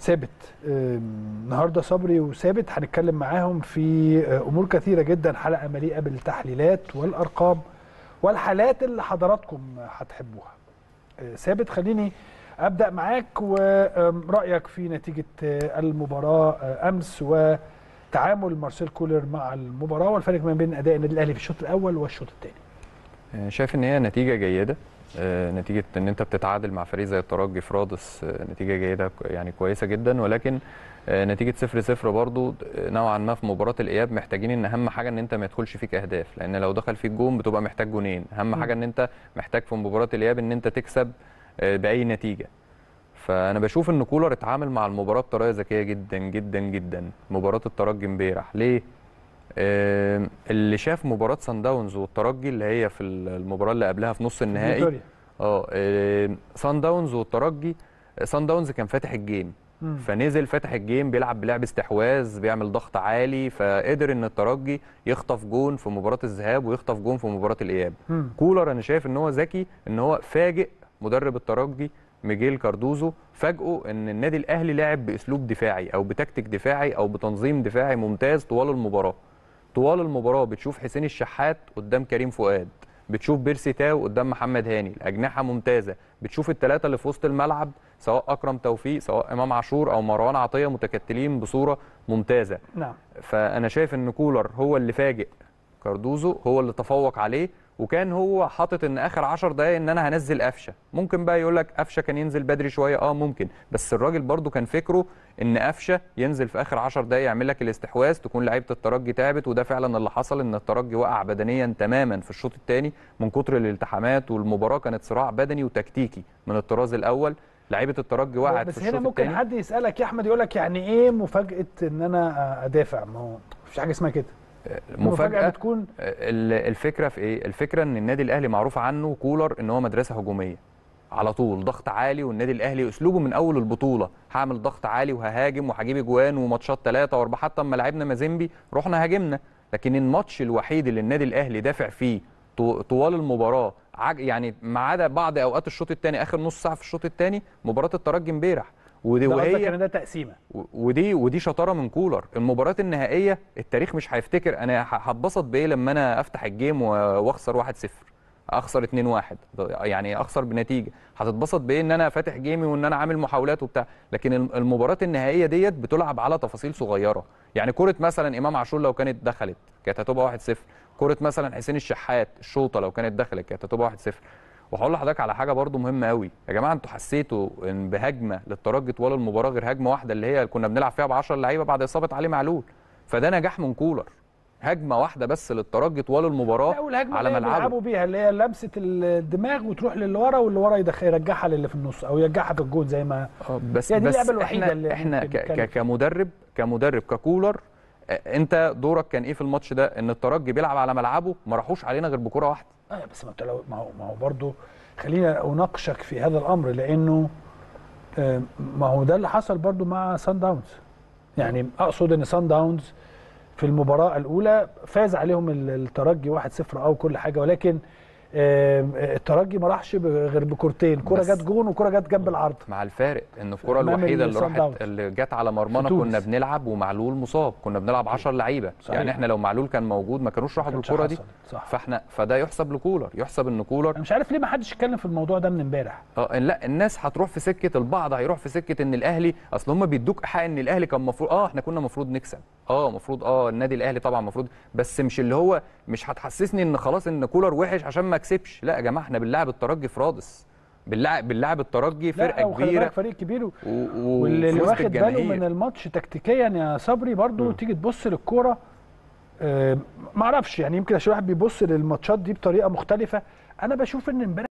ثابت النهارده صبري وثابت هنتكلم معاهم في أه، امور كثيره جدا حلقه مليئه بالتحليلات والارقام والحالات اللي حضراتكم هتحبوها أه، ثابت خليني ابدا معاك ورايك في نتيجه أه، المباراه امس وتعامل مارسيل كولر مع المباراه والفرق ما بين اداء النادي الاهلي في الشوط الاول والشوط الثاني آه، شايف ان هي نتيجه جيده آه، نتيجه ان انت بتتعادل مع فريق زي الترجي في رادس آه، نتيجه جيده يعني كويسه جدا ولكن نتيجه 0 0 برضو نوعا ما في مباراه الاياب محتاجين ان اهم حاجه ان انت ما يدخلش فيك اهداف لان لو دخل فيك جون بتبقى محتاج جونين اهم حاجه ان انت محتاج في مباراه الاياب ان انت تكسب باي نتيجه فانا بشوف ان كولر اتعامل مع المباراه بطريقه ذكيه جدا جدا جدا مباراه الترجي امبارح ليه اللي شاف مباراه سان داونز والترجي اللي هي في المباراه اللي قبلها في نص النهائي اه سان داونز والترجي سان داونز كان فاتح الجيم مم. فنزل فاتح الجيم بيلعب بلعب استحواذ بيعمل ضغط عالي فقدر ان الترجي يخطف جون في مباراه الذهاب ويخطف جون في مباراه الاياب كولر انا شايف ان هو ذكي ان هو فاجئ مدرب الترجي ميجيل كاردوزو فاجئه ان النادي الاهلي لعب باسلوب دفاعي او بتكتيك دفاعي او بتنظيم دفاعي ممتاز طوال المباراه طوال المباراه بتشوف حسين الشحات قدام كريم فؤاد بتشوف بيرسي تاو قدام محمد هاني الاجنحه ممتازه بتشوف الثلاثه اللي في وسط الملعب سواء اكرم توفيق سواء امام عاشور او مروان عطيه متكتلين بصوره ممتازه نعم فانا شايف ان كولر هو اللي فاجئ كاردوزو هو اللي تفوق عليه وكان هو حاطط ان اخر 10 دقائق ان انا هنزل قفشه ممكن بقى يقول لك قفشه كان ينزل بدري شويه اه ممكن بس الراجل برده كان فكره ان قفشه ينزل في اخر 10 دقائق يعمل لك الاستحواذ تكون لعيبه الترجي تعبت وده فعلا اللي حصل ان الترجي وقع بدنيا تماما في الشوط الثاني من كتر الالتحامات والمباراه كانت صراع بدني وتكتيكي من الطراز الاول لعيبه الترجي وقعت بس هنا ممكن التاني. حد يسالك يا احمد يقول لك يعني ايه مفاجاه ان انا ادافع ما هو مفيش حاجه اسمها كده مفاجاه بتكون الفكره في ايه الفكره ان النادي الاهلي معروف عنه كولر ان هو مدرسه هجوميه على طول ضغط عالي والنادي الاهلي اسلوبه من اول البطوله هعمل ضغط عالي وههاجم وهجيب اجوان وماتشات ثلاثه واربعه حتى اما لعبنا مازيمبي رحنا هاجمنا لكن الماتش الوحيد اللي النادي الاهلي دافع فيه طوال المباراه يعني ما عدا بعض اوقات الشوط الثاني اخر نص ساعه في الشوط الثاني مباراه الترجي امبارح ودي ده وهي يعني ده تقسيمه ودي ودي شطاره من كولر المباراه النهائيه التاريخ مش هيفتكر انا هتبسط بايه لما انا افتح الجيم واخسر 1-0 اخسر 2-1 يعني اخسر بنتيجه هتتبسط بايه ان انا فاتح جيمي وان انا عامل محاولات وبتاع لكن المباراه النهائيه ديت بتلعب على تفاصيل صغيره يعني كره مثلا امام عاشور لو كانت دخلت كانت هتبقى 1-0 كره مثلا حسين الشحات الشوطه لو كانت دخلت كانت هتبقى 1-0 وهقول لحضرتك على حاجه برده مهمه قوي يا جماعه انتوا حسيتوا ان بهجمه للترجي طوال المباراه غير هجمه واحده اللي هي كنا بنلعب فيها ب 10 لعيبه بعد اصابه علي معلول فده نجاح من كولر هجمه واحده بس للترجي طوال المباراه على ملعبه بيلعبوا بيها اللي هي لمسه الدماغ وتروح للي ورا واللي ورا يدخل يرجعها للي في النص او يرجعها بالجون زي ما آه، بس يعني دي بس اللعبه الوحيده احنا, اللي احنا ك ك كمدرب كمدرب ككولر انت دورك كان ايه في الماتش ده ان الترجي بيلعب على ملعبه ما راحوش علينا غير بكره واحده اه بس ما ما هو ما هو برضه خلينا اناقشك في هذا الامر لانه آه، ما هو ده اللي حصل برضه مع سان داونز يعني اقصد ان سان داونز في المباراه الاولى فاز عليهم الترجي 1-0 او كل حاجه ولكن الترجي ما راحش غير بكورتين كره جت جون وكره جت جنب العرض مع الفارق ان الكره الوحيده اللي راحت داوت. اللي جت على مرمانا كنا بنلعب ومعلول مصاب كنا بنلعب 10 لعيبه يعني احنا لو معلول كان موجود ما كانوش راحوا بالكره دي صح. فاحنا فده يحسب لكولر يحسب ان كولر انا مش عارف ليه ما حدش اتكلم في الموضوع ده من امبارح اه لا الناس هتروح في سكه البعض هيروح في سكه ان الاهلي اصل هم بيدوك حق ان الاهلي كان المفروض اه احنا كنا المفروض نكسب اه المفروض اه النادي الاهلي طبعا المفروض بس مش اللي هو مش هتحسسني ان خلاص ان كولر وحش عشان ما اكسبش لا يا جماعه احنا بنلعب الترجي في رادس بنلعب بنلعب الترجي فرقه كبيره فريق كبير و... و... واللي واخد باله من الماتش تكتيكيا يا صبري برضو م. تيجي تبص للكوره آه معرفش يعني يمكن عشان الواحد بيبص للماتشات دي بطريقه مختلفه انا بشوف ان امبارح